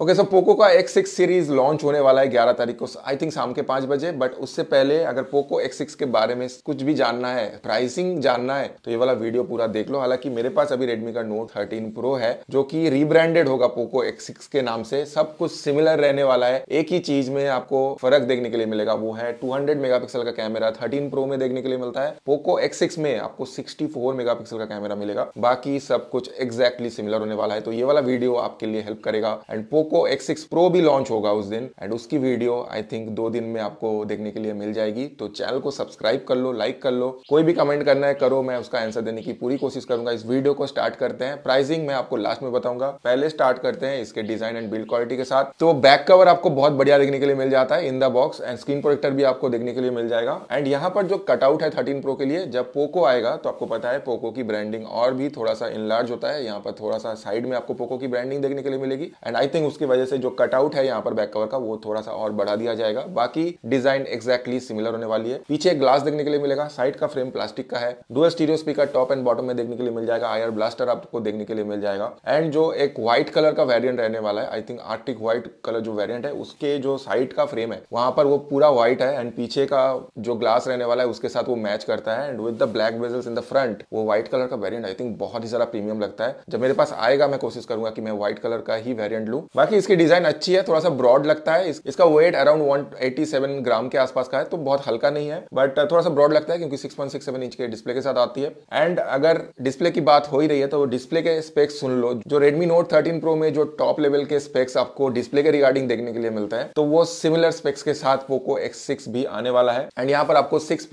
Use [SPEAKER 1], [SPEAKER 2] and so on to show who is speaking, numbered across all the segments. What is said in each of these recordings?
[SPEAKER 1] okay sir Poco का X six series launch होने वाला है ग्यारह तारीख को आई थिंक शाम के पांच बजे बट उससे पहले अगर पोको एक्स सिक्स के बारे में कुछ भी जानना है प्राइसिंग जानना है तो ये वाला वीडियो पूरा देख लो हालांकि मेरे पास अभी Redmi का नोट थर्टीन प्रो है जो कि रीब्रांडेड होगा पोको एक्स सिक्स के नाम से सब कुछ सिमिलर रहने वाला है एक ही चीज में आपको फर्क देखने के लिए मिलेगा वो है टू हंड्रेड का कैमरा थर्टीन प्रो में देखने के लिए मिलता है पोको एक्स में आपको सिक्सटी फोर का कैमरा मिलेगा बाकी सब कुछ एक्जैक्टली सिमिलर होने वाला है तो ये वाला वीडियो आपके लिए हेल्प करेगा and Poco Poco X six pro भी लॉन्च होगा उस दिन एंड उसकी वीडियो आई थिंक दो दिन में आपको देखने के लिए मिल जाएगी तो चैनल को सब्सक्राइब कर लो लाइक कर लो कोई भी कमेंट करना है करो मैं उसका आंसर देने की पूरी कोशिश करूंगा इस वीडियो को स्टार्ट करते हैं प्राइसिंग मैं आपको लास्ट में बताऊंगा पहले स्टार्ट करते हैं इसके डिजाइन एंड बिल्ड क्वालिटी के साथ तो बैक कवर आपको बहुत बढ़िया देखने के लिए मिल जाता है in the box and screen protector भी आपको देखने के लिए मिल जाएगा एंड यहाँ पर जो कटआउट है थर्टीन प्रो के लिए जब पोको आएगा तो आपको पता है पोको की ब्रांडिंग और भी थोड़ा सा इनलार्ज होता है यहाँ पर थोड़ा सा साइड में आपको पोको की ब्रांडिंग देखने के लिए मिलेगी एंड आई थिंक उसकी वजह से जो कटआउट है यहाँ पर बैक कवर का वो थोड़ा सा और बढ़ा दिया जाएगा बाकी डिजाइन एक्जैक्टली सिमिलर होने वाली है पीछे ग्लास देखने के लिए मिलेगा साइड का फ्रेम प्लास्टिक का है dual stereo speaker top and bottom में देखने के लिए मिल जाएगा आयर ब्लास्टर आपको देखने के लिए मिल जाएगा एंड जो एक व्हाइट कलर का वेरियंट रहने वाला है I think arctic white colour जो वेरियंट है उसके जो साइड का फ्रेम है वहां पर वो पूरा व्हाइट है एंड पीछे का जो ग्लास रहने वाला है उसके साथ वो मैच करता है and with the black bezels in the front वो व्हाइट कलर का वेरियंट आई थिंक बहुत ही ज्यादा प्रीमियम लगता है जब मेरे पास आएगा मैं कोशिश करूंगा कि मैं व्हाइट कलर का ही वेरियंट लूँ बाकी इसकी डिज़ाइन अच्छी है थोड़ा सा ब्रॉड लगता है इसका वेट अराउंड 187 ग्राम के आसपास का है तो बहुत हल्का नहीं है बट थोड़ा सा ब्रॉड लगता है क्योंकि 6.67 इंच के डिस्प्ले के साथ आती है एंड अगर डिस्प्ले की बात हो ही रही है तो डिस्प्ले के स्पेक्स सुन लो जो रेडमी नोट थर्टीन प्रो में जो टॉप लेवल के स्पेक्स आपको डिस्प्ले के रिगार्डिंग देखने के लिए मिलता है तो वो सिमिलर स्पेक्स के साथ पोको एक्स भी आने वाला है एंड यहाँ पर आपको सिक्स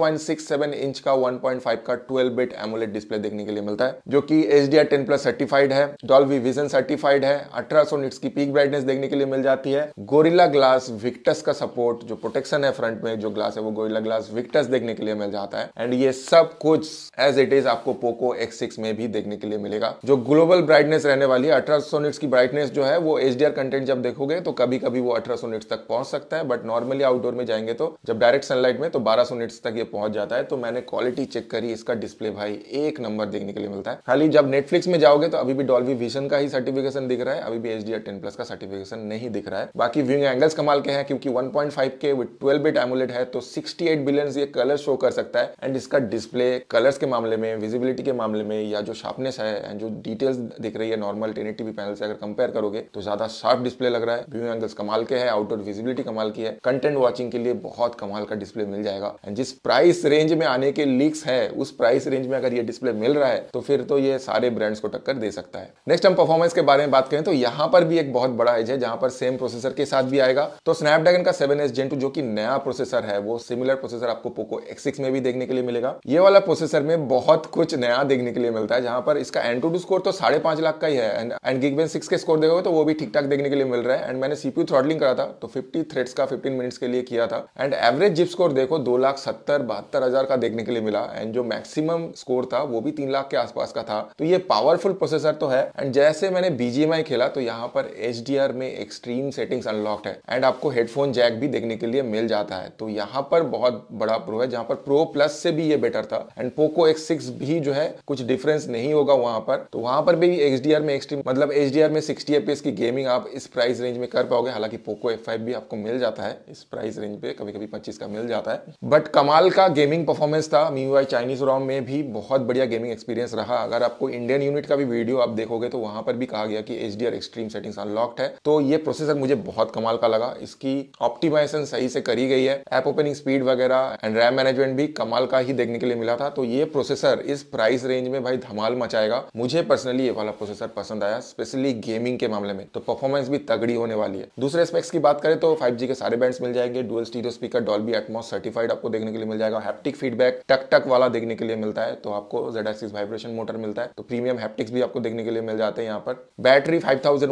[SPEAKER 1] इंच का वन का ट्वेल्व बिट एमोलेट डिस्प्ले देखने के लिए मिलता है जो की एच डी प्लस सर्टिफाइड है डॉल्वी विजन सर्टिफाइड है अठारह सौ निट्स की पीक ब्राइटनेस देखने के लिए मिल जाती है गोरिल्ला ग्लास विक्टस का सपोर्ट जो प्रोटेक्शन है फ्रंट में जो ग्लास है वो गोरिल्ला ग्लास विक्टस देखने के लिए मिल जाता है एंड ये सब कुछ एज इट इज आपको पोको एक्स में भी देखने के लिए मिलेगा जो ग्लोबल ब्राइटनेस रहने वाली है अठारह सौ की ब्राइटनेस जो है वो एच कंटेंट जब देखोगे तो कभी कभी वो अठारह सौ तक पहुंच सकता है बट नॉर्मली आउटडोर में जाएंगे तो जब डायरेक्ट सनलाइट में तो बारह निट्स तक ये पहुंच जाता है तो मैंने क्वालिटी चेक करी इसका डिस्प्ले भाई एक नंबर देखने के लिए मिलता है खाली जब नेटफ्लिक्स में जाओगे तो अभी भी डॉल्वी विजन का ही सर्टिफिकेशन दिख रहा है अभी भी एच डी प्लस का सर्टिफिकेशन नहीं दिख रहा है बाकी व्यूइंग एंगल्स कमाल के हैं क्योंकि 1.5 के विद 12 बिट एमुलेट है तो 68 बिलियन ये कलर शो कर सकता है एंड इसका डिस्प्ले कलर्स के मामले में विजिबिलिटी के मामले में या जो शार्पनेस है एंड जो डिटेल्स दिख रही है नॉर्मल टेन एटी पैनल से अगर कंपेयर करोगे तो ज्यादा शार्प डिस्प्ले लग रहा है व्यू एंगल्स कमाल के है आउटडोर विजिबिलिटी कमाल की है कंटेंट वॉचिंग के लिए बहुत कमाल का डिस्प्ले मिल जाएगा एंड जिस प्राइस रेंज में आने के लीक्स है उस प्राइस रेंज में अगर ये डिस्प्ले मिल रहा है तो फिर तो ये सारे ब्रांड्स को टक्कर दे सकता है नेक्स्ट हम परफॉर्मेंस के बारे में बात करें तो यहां पर भी एक बहुत बड़ा एज है जहां पर सेम प्रोसेसर के साथ भी आएगा तो स्नैपड्रैगन का सेवन एस जेन जो कि नया प्रोसेसर है वो सिमिलर प्रोसेसर आपको पोको एक्स सिक्स में भी देखने के लिए मिलेगा ये वाला प्रोसेसर में बहुत कुछ नया देखने के लिए मिलता है जहां पर इसका एन टू स्कोर तो साढ़े पांच लाख का ही है एंड गिगबेन सिक्स के स्कोर देखोगे तो वो भी ठीक ठाक देखने के लिए मिल रहा है एंड मैंने सीपीयू थ्रॉडलिंग करा था तो फिफ्टी थ्रेड्स का फिफ्टीन मिनट्स के लिए किया था एंड एवरेज जिप स्कोर देखो दो लाख सत्तर बहत्तर हजार का देखने के लिए मिला एंड जो मैक्सिमम स्कोर था वो भी तीन लाख के आसपास का था तो ये पावरफुल प्रोसेसर तो है एंड जैसे मैंने बीजीएमआई खेला तो यहाँ पर एच HDR में एक्सट्रीम सेटिंग्स अनलॉक्ड है एंड आपको हेडफोन जैक भी देखने के लिए मिल जाता है तो यहाँ पर बहुत बड़ा प्रो है जहाँ पर प्रो प्लस से भी ये बेटर था एंड पोको एक्स सिक्स भी जो है कुछ डिफरेंस नहीं होगा वहां पर तो वहां पर भी एच में एक्सट्रीम मतलब एच में सिक्सटी एफ की गेमिंग आप इस प्राइस रेंज में कर पाओगे हालांकि पोको एफ भी आपको मिल जाता है इस प्राइस रेंज पे कभी कभी पच्चीस का मिल जाता है बट कमाल का गेमिंग परफॉर्मेंस था मी चाइनीज रॉम में भी बहुत बढ़िया गेमिंग एक्सपीरियंस रहा अगर आपको इंडियन यूनिट का भी वीडियो आप देखोगे तो वहां पर भी कहा गया कि H D extreme settings unlock unlocked है तो ये प्रोसेसर मुझे बहुत कमाल का लगा इसकी ऑप्टिमाइजेशन सही से करी गई है ऐप ओपनिंग स्पीड वगैरह एंड रैम मैनेजमेंट भी कमाल का ही देखने के लिए मिला था तो ये प्रोसेसर इस प्राइस रेंज में भाई धमाल मचाएगा मुझे पर्सनली ये वाला प्रोसेसर पसंद आया स्पेशली गेमिंग के मामले में तो परफॉर्मेंस भी तगड़ी होने वाली है दूसरे स्पेक्स की बात करें तो फाइव के सारे बैंड मिल जाएंगे dual stereo speaker Dolby Atmos certified आपको देखने के लिए मिल जाएगा हैप्टिक फीडबैक टक टक वाला देखने के लिए मिलता है तो आपको जेड एक्सिस वाइब्रेशन मोटर मिलता है तो प्रीमियम हैप्टिक्स भी आपको देखने के लिए मिल जाते हैं यहाँ पर बैटरी 5100 थाउजेंड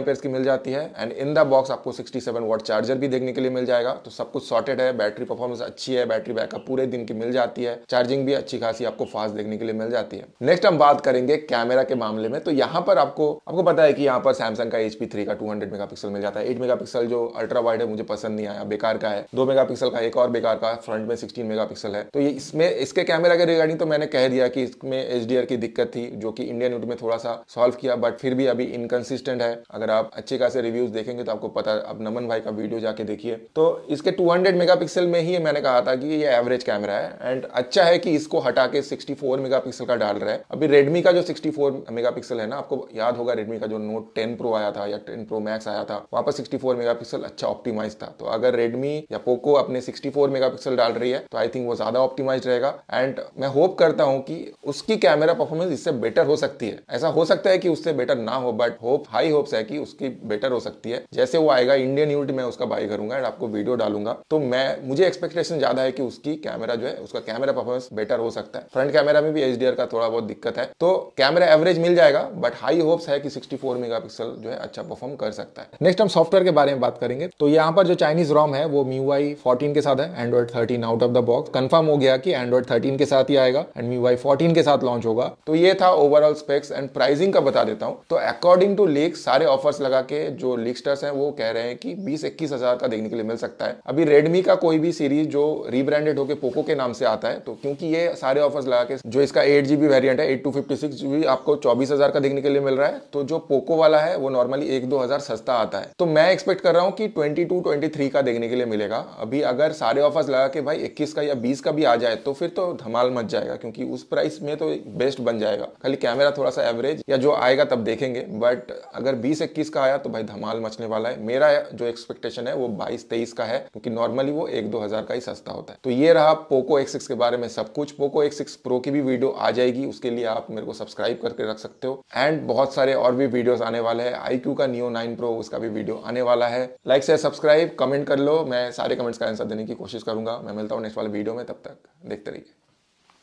[SPEAKER 1] एम्पेयर्स की मिल जाती है एंड इन द बॉक्स आपको 67 सेवन वॉट चार्जर भी देखने के लिए मिल जाएगा तो सब कुछ सॉर्टेड है बैटरी परफॉर्मेंस अच्छी है बैटरी बैकअप पूरे दिन की मिल जाती है चार्जिंग भी अच्छी खासी आपको फास्ट देखने के लिए मिल जाती है नेक्स्ट हम बात करेंगे कैमरा के मामले में तो यहाँ पर आपको आपको पता है कि यहाँ पर सैमसंग का एचपी थ्री का टू हंड्रेड मिल जाता है एट मेगा जो अल्ट्रा वाइड है मुझे पसंद नहीं आया बेकार का है दो मेगा का एक और बेकार का फ्रंट में सिक्सटीन मेगा है तो ये इसमें इसके कैमरा के रिगार्डिंग तो मैंने कह दिया कि इसमें एच की दिक्कत थी जो कि इंडियन यूट में थोड़ा सा सॉल्व किया बट फिर भी अभी इनकन्सिस्टेंट है अगर अगर आप अच्छे खासे रिव्यूज़ देखेंगे तो आपको पता अब नमन भाई का वीडियो जाके देखिए तो इसके 200 मेगापिक्सल में ही मैंने कहा था कि ये एवरेज कैमरा है एंड अच्छा है कि इसको हटा के 64 मेगापिक्सल का डाल रहा है अभी रेडमी का जो 64 मेगापिक्सल है ना आपको याद होगा रेडमी का जो नोट टेन प्रो आया था या टेन प्रो मैक्स आया था वहां पर सिक्सटी फोर अच्छा ऑप्टिमाइज था तो अगर रेडमी या पोको अपने सिक्सटी फोर डाल रही है तो आई थिंक वो ज़्यादा ऑप्टिमाइज रहेगा एंड मैं होप करता हूँ कि उसकी कैमरा परफॉर्मेंस इससे बेटर हो सकती है ऐसा हो सकता है कि उससे बेटर ना हो बट होप हाई होप्स है कि उसकी बेटर हो सकती है जैसे वो आएगा इंडियन यूनिट में उसका बाई करूंगा एंड आपको वीडियो डालूंगा तो मैं मुझे एक्सपेक्टेशन ज्यादा है कि उसकी कैमरा जो है उसका कैमरा परफॉर्मेंस बेटर हो सकता है फ्रंट कैमरा में भी एच का थोड़ा बहुत दिक्कत है तो कैमरा एवरेज मिल जाएगा बट हाई होप्स है कि सिक्सटी फोर जो है अच्छा परफॉर्म कर सकता है नेक्स्ट हम सॉफ्टवेयर के बारे में बात करेंगे तो यहाँ पर जो चाइनीज रॉम है वो MIUI आई के साथ है Android thirteen out of the box confirm हो गया कि एंड्रॉइड थर्टीन के साथ ही आएगा एंड MIUI आई के साथ लॉन्च होगा तो ये था ओवरऑल स्पेक्स एंड प्राइसिंग का बता देता हूँ तो अकॉर्डिंग टू लीक सारे ऑफर ऑफर्स लगा के जो लीक्स्टर्स हैं वो कह रहे हैं कि बीस इक्कीस हजार का देखने के लिए मिल सकता है अभी रेडमी का कोई भी सीरीज जो रीब्रांडेड होकर पोको के नाम से आता है तो क्योंकि ये सारे ऑफर्स लगा के जो इसका एट जीबी वेरियंट है eight two fifty six GB आपको चौबीस हजार का देखने के लिए मिल रहा है तो जो पोको वाला है वो नॉर्मली एक दो हजार सस्ता आता है तो मैं एक्सपेक्ट कर रहा हूँ कि ट्वेंटी टू ट्वेंटी थ्री का देखने के लिए मिलेगा अभी अगर सारे ऑफर्स लगा के भाई इक्कीस का या बीस का भी आ जाए तो फिर तो धमाल मच जाएगा क्योंकि उस प्राइस में तो बेस्ट बन जाएगा खाली कैमरा थोड़ा सा एवरेज या जो आएगा तब देखेंगे बट अगर बीस इक्कीस 21 का आया तो भाई धमाल मचने वाला है मेरा जो एक्सपेक्टेशन है वो बाईस तेईस का है क्योंकि नॉर्मली वो एक दो हजार का ही सस्ता होता है तो ये रहा पोको एक्स के बारे में सब कुछ पोको एक्स प्रो की भी वीडियो आ जाएगी उसके लिए आप मेरे को सब्सक्राइब करके रख सकते हो एंड बहुत सारे और भी वीडियोस आने वाले हैं आई का नियो नाइन प्रो उसका भी वीडियो आने वाला है लाइक से सब्सक्राइब कमेंट कर लो मैं सारे कमेंट्स का आंसर देने की कोशिश करूंगा मैं मिलता हूँ नेक्स्ट वाले वीडियो में तब तक देखते रहिए